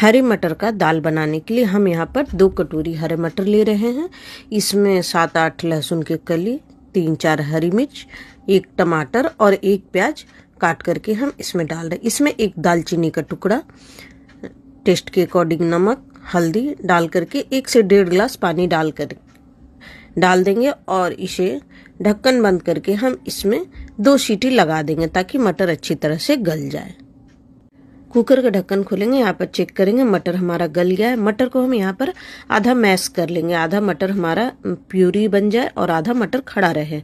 हरे मटर का दाल बनाने के लिए हम यहाँ पर दो कटोरी हरे मटर ले रहे हैं इसमें सात आठ लहसुन के कली तीन चार हरी मिर्च एक टमाटर और एक प्याज काट करके हम इसमें डाल रहे इसमें एक दालचीनी का टुकड़ा टेस्ट के अकॉर्डिंग नमक हल्दी डाल करके एक से डेढ़ गिलास पानी डाल कर डाल देंगे और इसे ढक्कन बंद करके हम इसमें दो सीटी लगा देंगे ताकि मटर अच्छी तरह से गल जाए कुकर का ढक्कन खोलेंगे यहाँ पर चेक करेंगे मटर हमारा गल गया है मटर को हम यहाँ पर आधा मैश कर लेंगे आधा मटर हमारा प्यूरी बन जाए और आधा मटर खड़ा रहे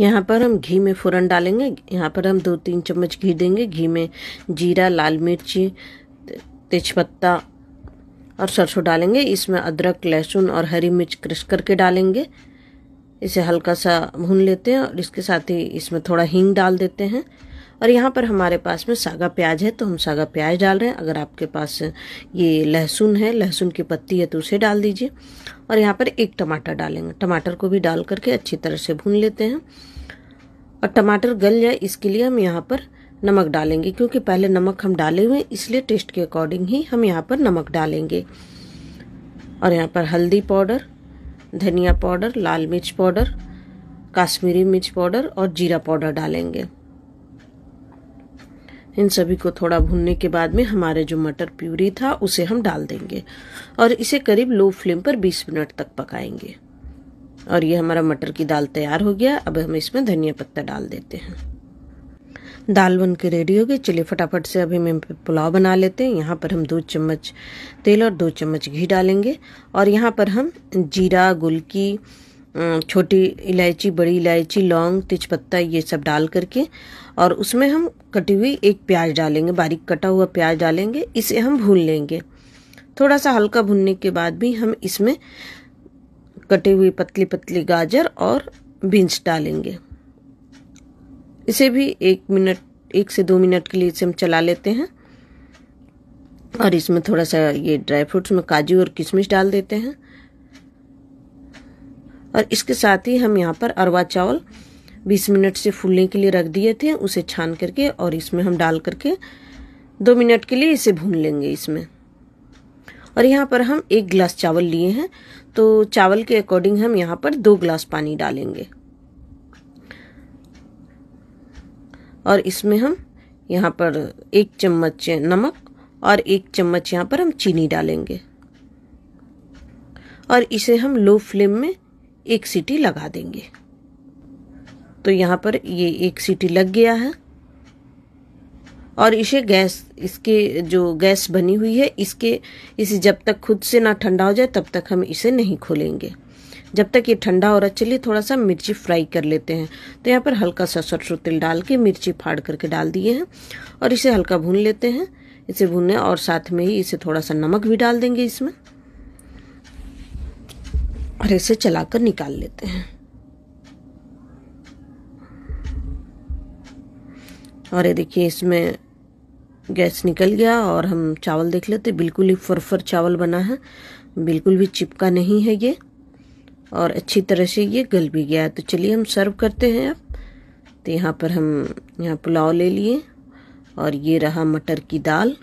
यहाँ पर हम घी में फोरन डालेंगे यहाँ पर हम दो तीन चम्मच घी देंगे घी में जीरा लाल मिर्ची तेजपत्ता और सरसों डालेंगे इसमें अदरक लहसुन और हरी मिर्च क्रश करके डालेंगे इसे हल्का सा भून लेते हैं और इसके साथ ही इसमें थोड़ा हींग डाल देते हैं और यहाँ पर हमारे पास में सागा प्याज है तो हम सागा प्याज डाल रहे हैं अगर आपके पास ये लहसुन है लहसुन की पत्ती है तो उसे डाल दीजिए और यहाँ पर एक टमाटर डालेंगे टमाटर को भी डाल करके अच्छी तरह से भून लेते हैं और टमाटर गल जाए इसके लिए हम यहाँ पर नमक डालेंगे क्योंकि पहले नमक हम डाले हुए इसलिए टेस्ट के अकॉर्डिंग ही हम यहाँ पर नमक डालेंगे और यहाँ पर हल्दी पाउडर धनिया पाउडर लाल मिर्च पाउडर काश्मीरी मिर्च पाउडर और जीरा पाउडर डालेंगे इन सभी को थोड़ा भूनने के बाद में हमारे जो मटर प्यूरी था उसे हम डाल देंगे और इसे करीब लो फ्लेम पर 20 मिनट तक पकाएंगे और ये हमारा मटर की दाल तैयार हो गया अब हम इसमें धनिया पत्ता डाल देते हैं दाल बन के रेडी हो गई चलिए फटाफट से अभी हम पुलाव बना लेते हैं यहाँ पर हम दो चम्मच तेल और दो चम्मच घी डालेंगे और यहाँ पर हम जीरा गुलकी छोटी इलायची बड़ी इलायची लौंग तेजपत्ता ये सब डाल करके और उसमें हम कटी हुई एक प्याज डालेंगे बारीक कटा हुआ प्याज डालेंगे इसे हम भून लेंगे थोड़ा सा हल्का भूनने के बाद भी हम इसमें कटी हुई पतली पतली गाजर और बीन्स डालेंगे इसे भी एक मिनट एक से दो मिनट के लिए इसे हम चला लेते हैं और इसमें थोड़ा सा ये ड्राई फ्रूट्स में काजू और किशमिश डाल देते हैं और इसके साथ ही हम यहाँ पर अरवा चावल 20 मिनट से फूलने के लिए रख दिए थे उसे छान करके और इसमें हम डाल करके दो मिनट के लिए इसे भून लेंगे इसमें और यहाँ पर हम एक गिलास चावल लिए हैं तो चावल के अकॉर्डिंग हम यहाँ पर दो गिलास पानी डालेंगे और इसमें हम यहाँ पर एक चम्मच नमक और एक चम्मच यहाँ पर हम चीनी डालेंगे और इसे हम लो फ्लेम में एक सीटी लगा देंगे तो यहाँ पर ये एक सीटी लग गया है और इसे गैस इसके जो गैस बनी हुई है इसके इसे जब तक खुद से ना ठंडा हो जाए तब तक हम इसे नहीं खोलेंगे जब तक ये ठंडा हो रहा चलिए थोड़ा सा मिर्ची फ्राई कर लेते हैं तो यहाँ पर हल्का सा सरसों तेल डाल के मिर्ची फाड़ करके डाल दिए हैं और इसे हल्का भून लेते हैं इसे भूनने और साथ में ही इसे थोड़ा सा नमक भी डाल देंगे इसमें और इसे चलाकर निकाल लेते हैं और ये देखिए इसमें गैस निकल गया और हम चावल देख लेते बिल्कुल ही फरफर चावल बना है बिल्कुल भी चिपका नहीं है ये और अच्छी तरह से ये गल भी गया है तो चलिए हम सर्व करते हैं अब तो यहाँ पर हम यहाँ पुलाव ले लिए और ये रहा मटर की दाल